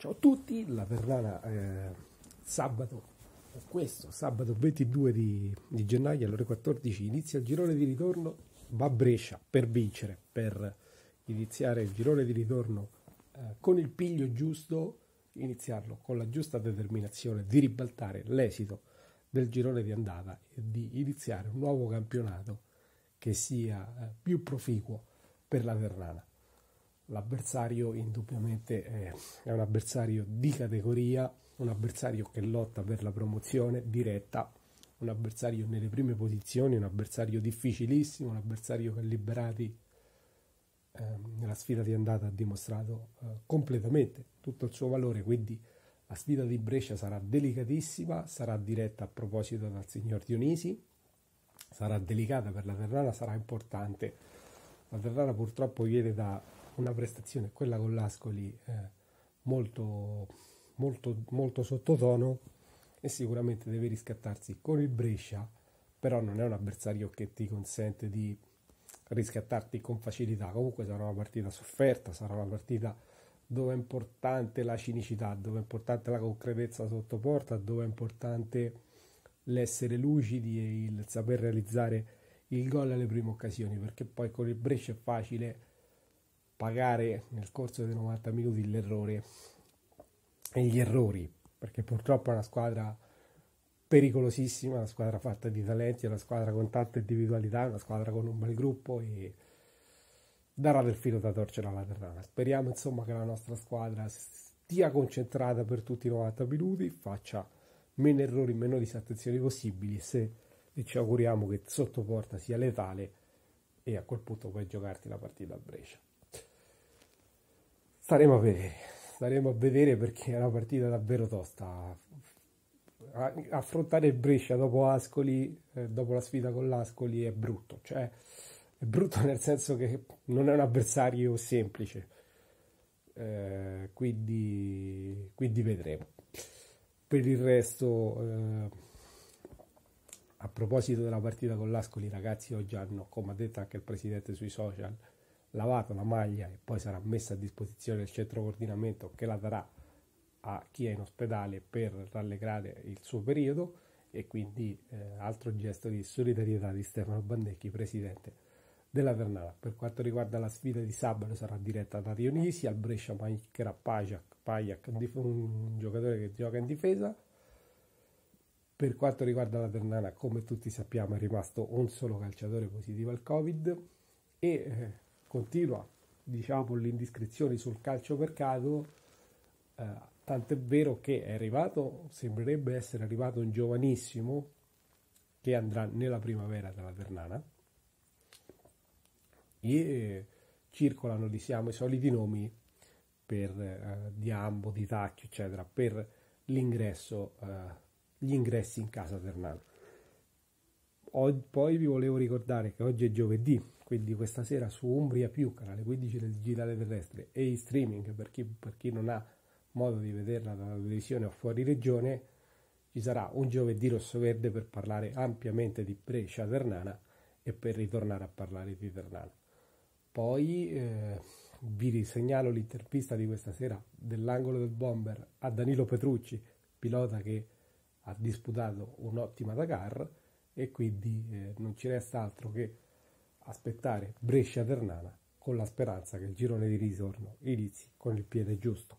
Ciao a tutti, la verrana eh, sabato, questo sabato 22 di, di, gennaio alle ore 14 inizia il girone di ritorno, va a Brescia per vincere, per iniziare il girone di ritorno eh, con il piglio giusto, iniziarlo con la giusta determinazione di ribaltare l'esito del girone di andata e di iniziare un nuovo campionato che sia eh, più proficuo per la verrana l'avversario indubbiamente è, un avversario di categoria, un avversario che lotta per la promozione diretta, un avversario nelle prime posizioni, un avversario difficilissimo, un avversario che Liberati eh, nella sfida di andata ha dimostrato eh, completamente tutto il suo valore, quindi la sfida di Brescia sarà delicatissima, sarà diretta a proposito dal signor Dionisi, sarà delicata per la Terrana, sarà importante. La Terrana purtroppo viene da una prestazione, quella con l'Ascoli, eh, molto, molto, molto sottotono e sicuramente deve riscattarsi con il Brescia, però non è un avversario che ti consente di riscattarti con facilità. Comunque sarà una partita sofferta, sarà una partita dove è importante la cinicità, dove è importante la concretezza sotto porta, dove è importante l'essere lucidi e il saper realizzare il gol alle prime occasioni, perché poi con il Brescia è facile pagare nel corso dei 90 minuti l'errore e gli errori, perché purtroppo è una squadra pericolosissima, una squadra fatta di talenti, una squadra con tante individualità, una squadra con un bel gruppo e darà del filo da torcere alla Terrana. Speriamo insomma che la nostra squadra stia concentrata per tutti i 90 minuti, faccia meno errori, meno disattenzioni possibili e, se, e ci auguriamo che sotto porta sia letale e a quel punto puoi giocarti la partita a Brescia staremo a vedere, staremo a vedere perché è una partita davvero tosta. Affrontare Brescia dopo Ascoli, eh, dopo la sfida con l'Ascoli è brutto, cioè è brutto nel senso che non è un avversario semplice. Eh, quindi, quindi, vedremo. Per il resto, eh, a proposito della partita con l'Ascoli, ragazzi, oggi hanno, come ha detto anche il presidente sui social, lavata la maglia e poi sarà messa a disposizione del centro coordinamento che la darà a chi è in ospedale per rallegrare il suo periodo e quindi eh, altro gesto di solidarietà di Stefano Bandecchi, presidente della Ternana. Per quanto riguarda la sfida di sabato sarà diretta da Rionisi al Brescia mancherà Pajak, Pajak un giocatore che gioca in difesa. Per quanto riguarda la Ternana, come tutti sappiamo, è rimasto un solo calciatore positivo al Covid e eh, continua diciamo, l'indiscrezione sul calciomercato, eh, tant'è vero che è arrivato, sembrerebbe essere arrivato un giovanissimo che andrà nella primavera dalla Ternana e eh, circolano diciamo, i soliti nomi per, eh, di Ambo, di Tacchio, eccetera, per l'ingresso, eh, gli ingressi in casa Ternana poi vi volevo ricordare che oggi è giovedì, quindi questa sera su Umbria Più, canale 15 del Digitale Terrestre e in streaming per chi, per chi non ha modo di vederla dalla televisione o fuori regione, ci sarà un giovedì rosso-verde per parlare ampiamente di Brescia-Ternana e per ritornare a parlare di Ternana. Poi eh, vi risegnalo l'intervista di questa sera dell'angolo del bomber a Danilo Petrucci, pilota che ha disputato un'ottima Dakar e quindi eh, non ci resta altro che aspettare Brescia-Ternana con la speranza che il girone di ritorno inizi con il piede giusto.